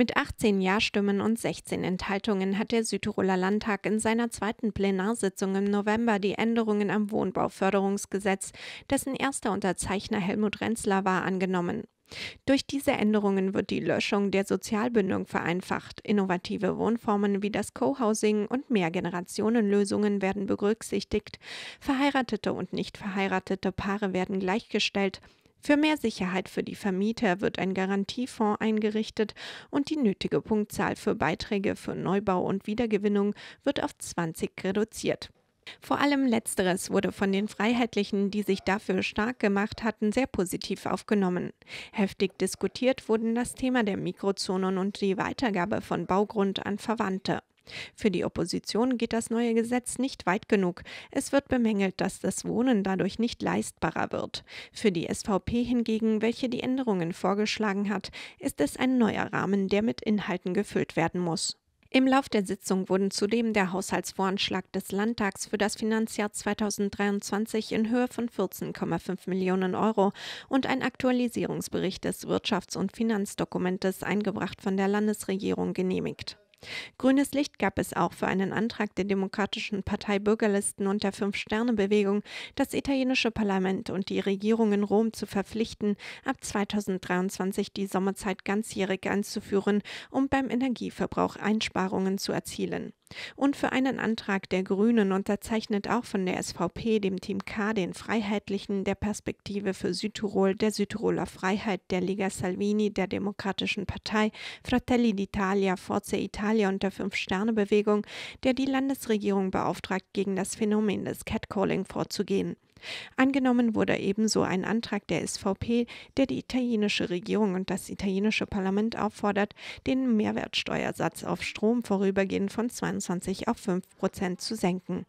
Mit 18 Ja-Stimmen und 16 Enthaltungen hat der Südtiroler Landtag in seiner zweiten Plenarsitzung im November die Änderungen am Wohnbauförderungsgesetz, dessen erster Unterzeichner Helmut Renzler war, angenommen. Durch diese Änderungen wird die Löschung der Sozialbindung vereinfacht. Innovative Wohnformen wie das Co-Housing und Mehrgenerationenlösungen werden berücksichtigt. Verheiratete und nicht verheiratete Paare werden gleichgestellt. Für mehr Sicherheit für die Vermieter wird ein Garantiefonds eingerichtet und die nötige Punktzahl für Beiträge für Neubau und Wiedergewinnung wird auf 20 reduziert. Vor allem letzteres wurde von den Freiheitlichen, die sich dafür stark gemacht hatten, sehr positiv aufgenommen. Heftig diskutiert wurden das Thema der Mikrozonen und die Weitergabe von Baugrund an Verwandte. Für die Opposition geht das neue Gesetz nicht weit genug. Es wird bemängelt, dass das Wohnen dadurch nicht leistbarer wird. Für die SVP hingegen, welche die Änderungen vorgeschlagen hat, ist es ein neuer Rahmen, der mit Inhalten gefüllt werden muss. Im Lauf der Sitzung wurden zudem der Haushaltsvoranschlag des Landtags für das Finanzjahr 2023 in Höhe von 14,5 Millionen Euro und ein Aktualisierungsbericht des Wirtschafts- und Finanzdokumentes eingebracht von der Landesregierung genehmigt. Grünes Licht gab es auch für einen Antrag der Demokratischen Partei Bürgerlisten und der Fünf-Sterne-Bewegung, das italienische Parlament und die Regierung in Rom zu verpflichten, ab 2023 die Sommerzeit ganzjährig anzuführen, um beim Energieverbrauch Einsparungen zu erzielen und für einen Antrag der Grünen, unterzeichnet auch von der SVP, dem Team K, den Freiheitlichen, der Perspektive für Südtirol, der Südtiroler Freiheit, der Liga Salvini, der Demokratischen Partei, Fratelli d'Italia, Forza Italia und der Fünf-Sterne-Bewegung, der die Landesregierung beauftragt, gegen das Phänomen des Catcalling vorzugehen. Angenommen wurde ebenso ein Antrag der SVP, der die italienische Regierung und das italienische Parlament auffordert, den Mehrwertsteuersatz auf Strom vorübergehend von 22 auf 5 Prozent zu senken.